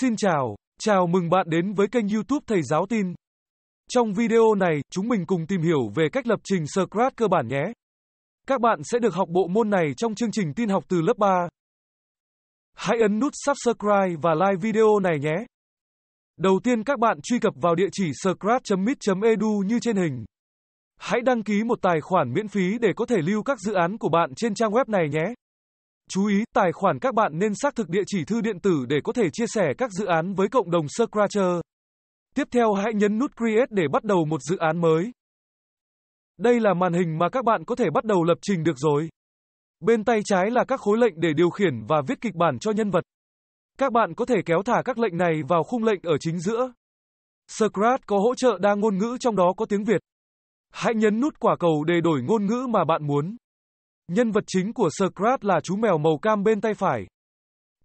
Xin chào, chào mừng bạn đến với kênh YouTube Thầy Giáo Tin. Trong video này, chúng mình cùng tìm hiểu về cách lập trình Scratch cơ bản nhé. Các bạn sẽ được học bộ môn này trong chương trình tin học từ lớp 3. Hãy ấn nút subscribe và like video này nhé. Đầu tiên các bạn truy cập vào địa chỉ scratch.mit.edu như trên hình. Hãy đăng ký một tài khoản miễn phí để có thể lưu các dự án của bạn trên trang web này nhé. Chú ý, tài khoản các bạn nên xác thực địa chỉ thư điện tử để có thể chia sẻ các dự án với cộng đồng Scratcher. Tiếp theo hãy nhấn nút Create để bắt đầu một dự án mới. Đây là màn hình mà các bạn có thể bắt đầu lập trình được rồi. Bên tay trái là các khối lệnh để điều khiển và viết kịch bản cho nhân vật. Các bạn có thể kéo thả các lệnh này vào khung lệnh ở chính giữa. Scratch có hỗ trợ đa ngôn ngữ trong đó có tiếng Việt. Hãy nhấn nút quả cầu để đổi ngôn ngữ mà bạn muốn. Nhân vật chính của Scrat là chú mèo màu cam bên tay phải.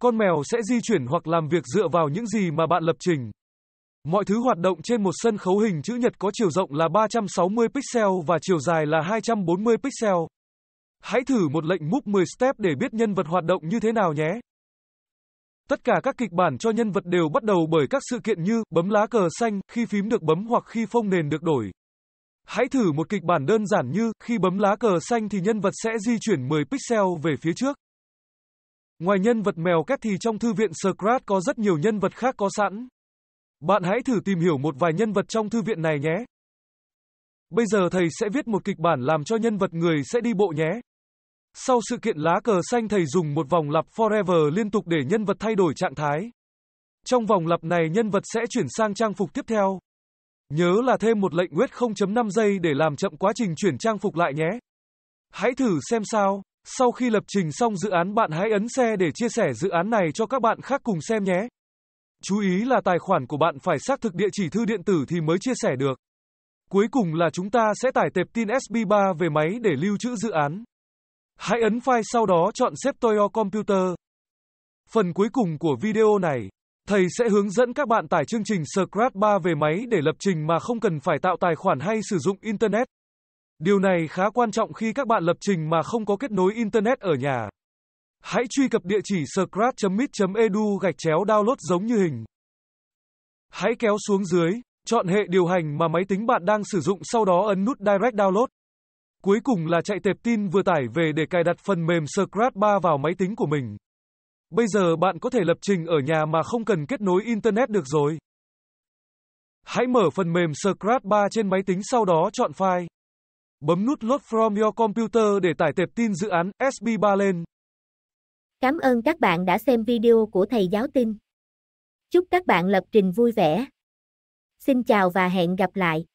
Con mèo sẽ di chuyển hoặc làm việc dựa vào những gì mà bạn lập trình. Mọi thứ hoạt động trên một sân khấu hình chữ nhật có chiều rộng là 360 pixel và chiều dài là 240 pixel. Hãy thử một lệnh move 10 step để biết nhân vật hoạt động như thế nào nhé. Tất cả các kịch bản cho nhân vật đều bắt đầu bởi các sự kiện như bấm lá cờ xanh khi phím được bấm hoặc khi phông nền được đổi. Hãy thử một kịch bản đơn giản như, khi bấm lá cờ xanh thì nhân vật sẽ di chuyển 10 pixel về phía trước. Ngoài nhân vật mèo két thì trong thư viện Scrat có rất nhiều nhân vật khác có sẵn. Bạn hãy thử tìm hiểu một vài nhân vật trong thư viện này nhé. Bây giờ thầy sẽ viết một kịch bản làm cho nhân vật người sẽ đi bộ nhé. Sau sự kiện lá cờ xanh thầy dùng một vòng lặp forever liên tục để nhân vật thay đổi trạng thái. Trong vòng lặp này nhân vật sẽ chuyển sang trang phục tiếp theo. Nhớ là thêm một lệnh nguyết 0.5 giây để làm chậm quá trình chuyển trang phục lại nhé. Hãy thử xem sao. Sau khi lập trình xong dự án bạn hãy ấn xe để chia sẻ dự án này cho các bạn khác cùng xem nhé. Chú ý là tài khoản của bạn phải xác thực địa chỉ thư điện tử thì mới chia sẻ được. Cuối cùng là chúng ta sẽ tải tệp tin SB3 về máy để lưu trữ dự án. Hãy ấn file sau đó chọn xếp Toyo Computer. Phần cuối cùng của video này thầy sẽ hướng dẫn các bạn tải chương trình Scratch 3 về máy để lập trình mà không cần phải tạo tài khoản hay sử dụng Internet. Điều này khá quan trọng khi các bạn lập trình mà không có kết nối Internet ở nhà. Hãy truy cập địa chỉ scratch.mit.edu gạch chéo download giống như hình. Hãy kéo xuống dưới, chọn hệ điều hành mà máy tính bạn đang sử dụng sau đó ấn nút Direct Download. Cuối cùng là chạy tệp tin vừa tải về để cài đặt phần mềm Scratch 3 vào máy tính của mình. Bây giờ bạn có thể lập trình ở nhà mà không cần kết nối Internet được rồi. Hãy mở phần mềm Scratch 3 trên máy tính sau đó chọn file. Bấm nút Load from your computer để tải tệp tin dự án SB3 lên. Cảm ơn các bạn đã xem video của thầy giáo tin. Chúc các bạn lập trình vui vẻ. Xin chào và hẹn gặp lại.